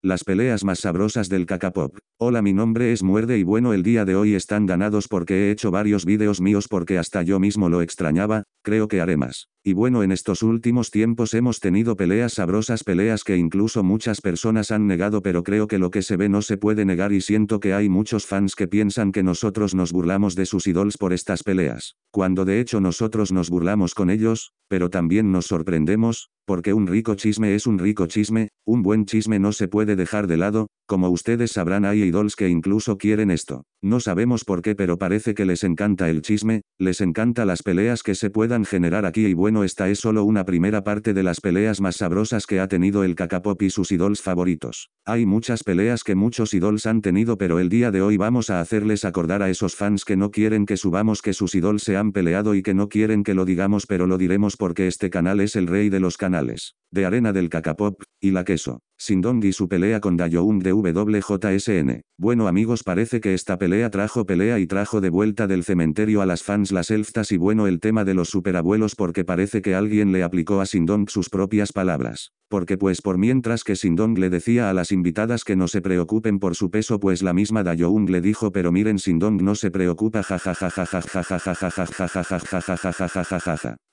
Las peleas más sabrosas del cacapop. Hola mi nombre es Muerde y bueno el día de hoy están ganados porque he hecho varios vídeos míos porque hasta yo mismo lo extrañaba, creo que haré más. Y bueno, en estos últimos tiempos hemos tenido peleas sabrosas, peleas que incluso muchas personas han negado, pero creo que lo que se ve no se puede negar y siento que hay muchos fans que piensan que nosotros nos burlamos de sus idols por estas peleas, cuando de hecho nosotros nos burlamos con ellos, pero también nos sorprendemos, porque un rico chisme es un rico chisme, un buen chisme no se puede dejar de lado, como ustedes sabrán hay idols que incluso quieren esto. No sabemos por qué pero parece que les encanta el chisme, les encanta las peleas que se puedan generar aquí y bueno esta es solo una primera parte de las peleas más sabrosas que ha tenido el cacapop y sus idols favoritos. Hay muchas peleas que muchos idols han tenido pero el día de hoy vamos a hacerles acordar a esos fans que no quieren que subamos que sus idols se han peleado y que no quieren que lo digamos pero lo diremos porque este canal es el rey de los canales. De arena del cacapop, y la queso. Sindong y su pelea con Dayoung de WJSN. Bueno amigos parece que esta pelea trajo pelea y trajo de vuelta del cementerio a las fans las elftas y bueno el tema de los superabuelos porque parece que alguien le aplicó a Sindong sus propias palabras. Porque pues por mientras que Sindong le decía a las invitadas que no se preocupen por su peso pues la misma Dayoung le dijo pero miren Sindong no se preocupa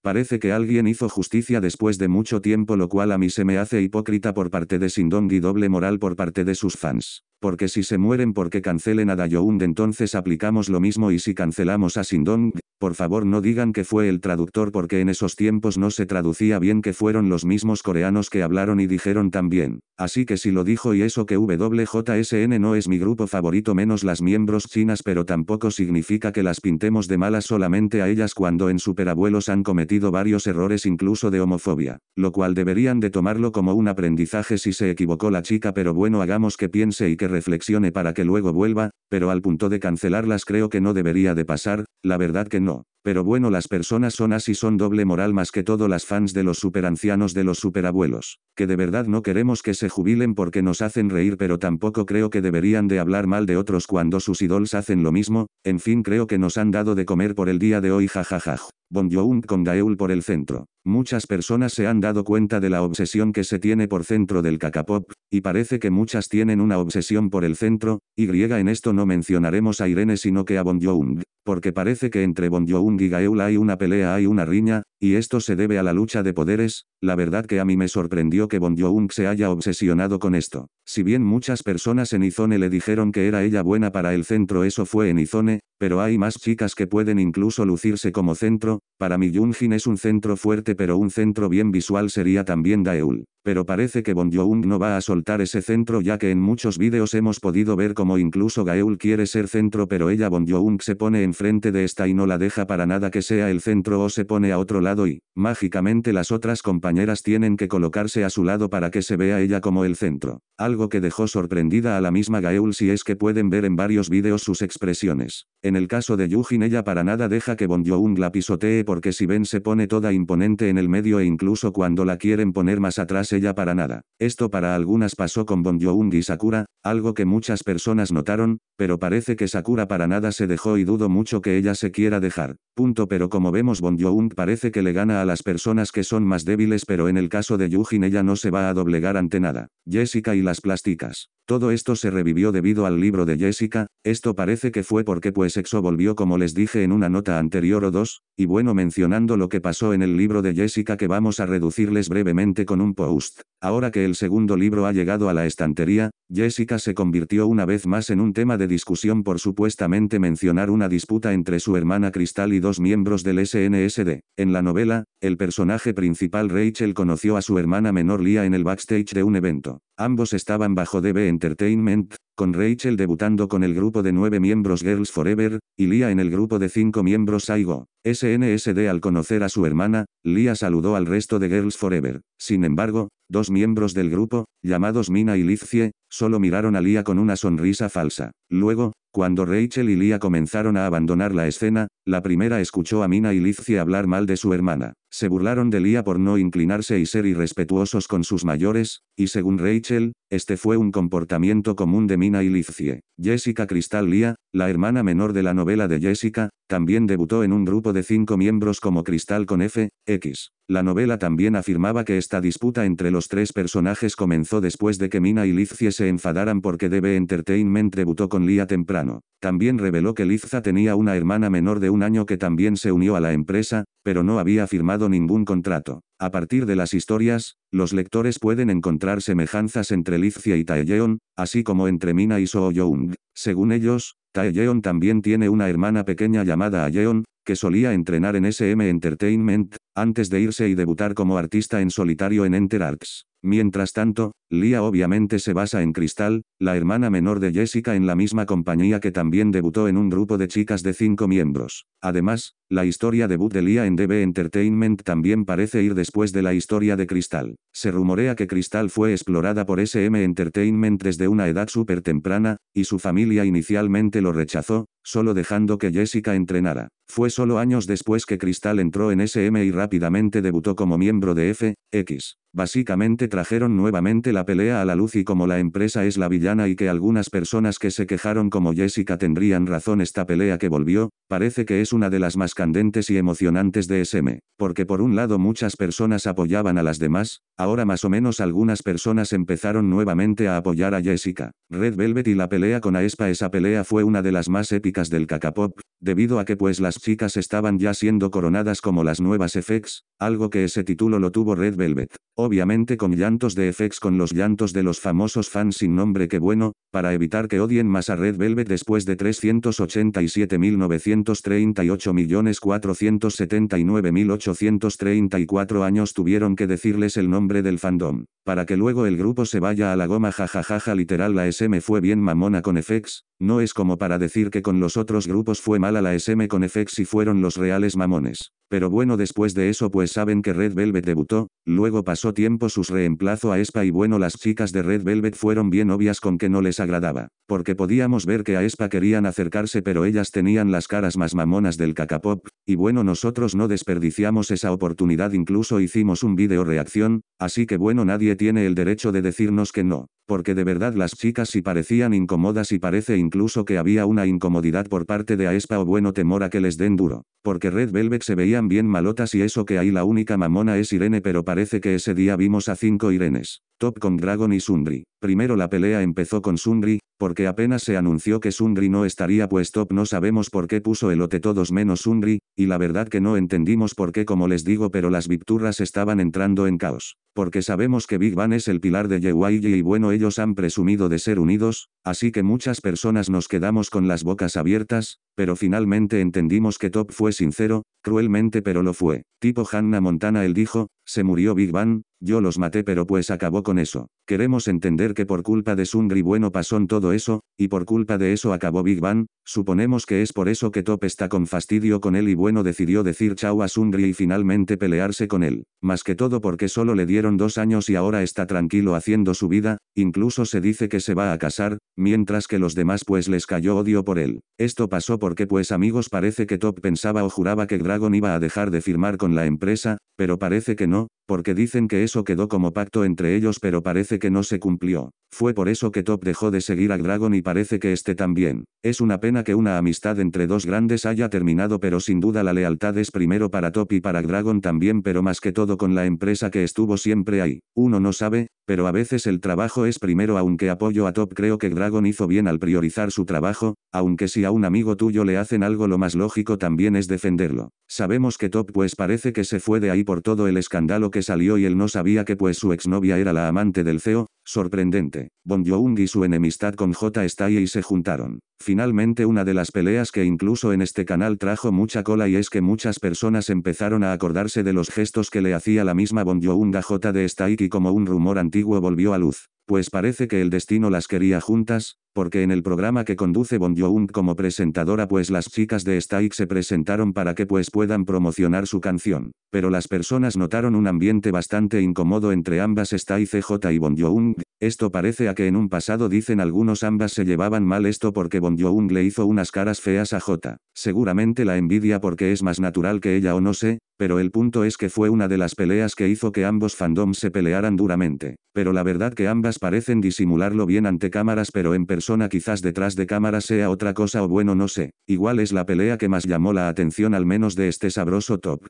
Parece que alguien hizo justicia después de mucho tiempo lo cual a mí se me hace hipócrita por parte de sin don y doble moral por parte de sus fans porque si se mueren porque cancelen a Dayound entonces aplicamos lo mismo y si cancelamos a Sindong, por favor no digan que fue el traductor porque en esos tiempos no se traducía bien que fueron los mismos coreanos que hablaron y dijeron también, así que si lo dijo y eso que WJSN no es mi grupo favorito menos las miembros chinas pero tampoco significa que las pintemos de malas solamente a ellas cuando en superabuelos han cometido varios errores incluso de homofobia, lo cual deberían de tomarlo como un aprendizaje si se equivocó la chica pero bueno hagamos que piense y que reflexione para que luego vuelva, pero al punto de cancelarlas creo que no debería de pasar, la verdad que no. Pero bueno, las personas son así, son doble moral más que todo las fans de los superancianos de los superabuelos, que de verdad no queremos que se jubilen porque nos hacen reír, pero tampoco creo que deberían de hablar mal de otros cuando sus idols hacen lo mismo, en fin, creo que nos han dado de comer por el día de hoy, jajajaj. Joung con Gaeul por el centro. Muchas personas se han dado cuenta de la obsesión que se tiene por centro del Kakapop, y parece que muchas tienen una obsesión por el centro, y en esto no mencionaremos a Irene sino que a Joung, porque parece que entre Joung y Gaeul hay una pelea, hay una riña, y esto se debe a la lucha de poderes, la verdad que a mí me sorprendió que Joung se haya obsesionado con esto. Si bien muchas personas en Izone le dijeron que era ella buena para el centro eso fue en Izone, pero hay más chicas que pueden incluso lucirse como centro, para mí Yunjin es un centro fuerte pero un centro bien visual sería también Daeul. Pero parece que Bon Bong no va a soltar ese centro ya que en muchos vídeos hemos podido ver como incluso Gaeul quiere ser centro pero ella Bon Bong se pone enfrente de esta y no la deja para nada que sea el centro o se pone a otro lado y, mágicamente las otras compañeras tienen que colocarse a su lado para que se vea ella como el centro. Algo que dejó sorprendida a la misma Gaeul si es que pueden ver en varios vídeos sus expresiones. En el caso de Yujin ella para nada deja que Bon Joong la pisotee porque si ven se pone toda imponente en el medio e incluso cuando la quieren poner más atrás ella para nada. Esto para algunas pasó con Bon Joong y Sakura, algo que muchas personas notaron, pero parece que Sakura para nada se dejó y dudo mucho que ella se quiera dejar. Punto pero como vemos Bon Joong parece que le gana a las personas que son más débiles pero en el caso de Yujin ella no se va a doblegar ante nada. Jessica y las plásticas. Todo esto se revivió debido al libro de Jessica, esto parece que fue porque pues sexo volvió como les dije en una nota anterior o dos, y bueno mencionando lo que pasó en el libro de Jessica que vamos a reducirles brevemente con un post. Ahora que el segundo libro ha llegado a la estantería, Jessica se convirtió una vez más en un tema de discusión por supuestamente mencionar una disputa entre su hermana Cristal y dos miembros del SNSD. En la novela, el personaje principal Rachel conoció a su hermana menor Lia en el backstage de un evento. Ambos estaban bajo DB Entertainment, con Rachel debutando con el grupo de nueve miembros Girls Forever, y Lia en el grupo de cinco miembros Saigo. SNSD al conocer a su hermana, Lia saludó al resto de Girls Forever. Sin embargo, dos miembros del grupo, llamados Mina y Lizzie, solo miraron a Lia con una sonrisa falsa. Luego, cuando Rachel y Lia comenzaron a abandonar la escena, la primera escuchó a Mina y Lizzie hablar mal de su hermana. Se burlaron de Lia por no inclinarse y ser irrespetuosos con sus mayores, y según Rachel, este fue un comportamiento común de Mina y Lizzie. Jessica Cristal Lia, la hermana menor de la novela de Jessica, también debutó en un grupo de cinco miembros como Cristal con F, X. La novela también afirmaba que esta disputa entre los tres personajes comenzó después de que Mina y Lizzie se enfadaran porque DB Entertainment debutó con Lía temprano. También reveló que Lizza tenía una hermana menor de un año que también se unió a la empresa, pero no había firmado ningún contrato. A partir de las historias, los lectores pueden encontrar semejanzas entre Lizia y Taeyeon, así como entre Mina y Soo Young. Según ellos, Taeyeon también tiene una hermana pequeña llamada Ayeon, que solía entrenar en SM Entertainment, antes de irse y debutar como artista en solitario en Enter Arts. Mientras tanto, Lia obviamente se basa en Crystal, la hermana menor de Jessica en la misma compañía que también debutó en un grupo de chicas de cinco miembros. Además, la historia debut de Lia en DB Entertainment también parece ir después de la historia de Crystal. Se rumorea que Crystal fue explorada por SM Entertainment desde una edad súper temprana, y su familia inicialmente lo rechazó, solo dejando que Jessica entrenara. Fue solo años después que Crystal entró en SM y rápidamente debutó como miembro de FX. Básicamente trajeron nuevamente la pelea a la luz y como la empresa es la villana y que algunas personas que se quejaron como Jessica tendrían razón esta pelea que volvió, parece que es una de las más candentes y emocionantes de SM, porque por un lado muchas personas apoyaban a las demás, ahora más o menos algunas personas empezaron nuevamente a apoyar a Jessica. Red Velvet y la pelea con Aespa esa pelea fue una de las más épicas del Kakapop, debido a que pues las chicas estaban ya siendo coronadas como las nuevas FX, algo que ese título lo tuvo Red Velvet obviamente con llantos de FX con los llantos de los famosos fans sin nombre que bueno, para evitar que odien más a Red Velvet después de 387.938.479.834 años tuvieron que decirles el nombre del fandom. Para que luego el grupo se vaya a la goma jajajaja literal la SM fue bien mamona con FX, no es como para decir que con los otros grupos fue mala la SM con FX y fueron los reales mamones. Pero bueno después de eso pues saben que Red Velvet debutó, luego pasó tiempo sus reemplazo a Espa y bueno las chicas de Red Velvet fueron bien obvias con que no les agradaba, porque podíamos ver que a Espa querían acercarse pero ellas tenían las caras más mamonas del cacapop, y bueno nosotros no desperdiciamos esa oportunidad incluso hicimos un video reacción, así que bueno nadie tiene el derecho de decirnos que no, porque de verdad las chicas sí parecían incómodas y parece incluso que había una incomodidad por parte de Aespa o bueno temor a que les den duro, porque Red Velvet se veían bien malotas y eso que hay la única mamona es Irene pero parece que ese día vimos a cinco Irenes. Top con Dragon y Sundry. Primero la pelea empezó con Sundry, porque apenas se anunció que Sundri no estaría puesto, top no sabemos por qué puso el todos menos Sundri, y la verdad que no entendimos por qué como les digo pero las Victurras estaban entrando en caos. Porque sabemos que Big Bang es el pilar de ye y bueno ellos han presumido de ser unidos, así que muchas personas nos quedamos con las bocas abiertas, pero finalmente entendimos que Top fue sincero, cruelmente pero lo fue. Tipo Hannah Montana él dijo, se murió Big Bang, yo los maté pero pues acabó con eso. Queremos entender que por culpa de Sungri bueno pasó en todo eso, y por culpa de eso acabó Big Bang, suponemos que es por eso que Top está con fastidio con él y bueno decidió decir chau a Sungri y finalmente pelearse con él. Más que todo porque solo le dieron dos años y ahora está tranquilo haciendo su vida, incluso se dice que se va a casar, mientras que los demás pues les cayó odio por él. Esto pasó por porque pues amigos parece que Top pensaba o juraba que Dragon iba a dejar de firmar con la empresa, pero parece que no, porque dicen que eso quedó como pacto entre ellos pero parece que no se cumplió. Fue por eso que Top dejó de seguir a Dragon y parece que este también. Es una pena que una amistad entre dos grandes haya terminado pero sin duda la lealtad es primero para Top y para Dragon también pero más que todo con la empresa que estuvo siempre ahí. Uno no sabe, pero a veces el trabajo es primero aunque apoyo a Top creo que Dragon hizo bien al priorizar su trabajo, aunque si a un amigo tuyo le hacen algo lo más lógico también es defenderlo. Sabemos que Top pues parece que se fue de ahí por todo el escándalo que salió y él no sabía que pues su exnovia era la amante del CEO, sorprendente. Bon Joon y su enemistad con J. y se juntaron. Finalmente una de las peleas que incluso en este canal trajo mucha cola y es que muchas personas empezaron a acordarse de los gestos que le hacía la misma Bon Joon a J. de y como un rumor antiguo volvió a luz. Pues parece que el destino las quería juntas, porque en el programa que conduce Bon Joon como presentadora pues las chicas de STYKE se presentaron para que pues puedan promocionar su canción, pero las personas notaron un ambiente bastante incómodo entre ambas Stike CJ y Bon Joon, esto parece a que en un pasado dicen algunos ambas se llevaban mal esto porque Bon Joon le hizo unas caras feas a J. Seguramente la envidia porque es más natural que ella o no sé, pero el punto es que fue una de las peleas que hizo que ambos fandoms se pelearan duramente. Pero la verdad que ambas parecen disimularlo bien ante cámaras pero en persona quizás detrás de cámaras sea otra cosa o bueno no sé. Igual es la pelea que más llamó la atención al menos de este sabroso top.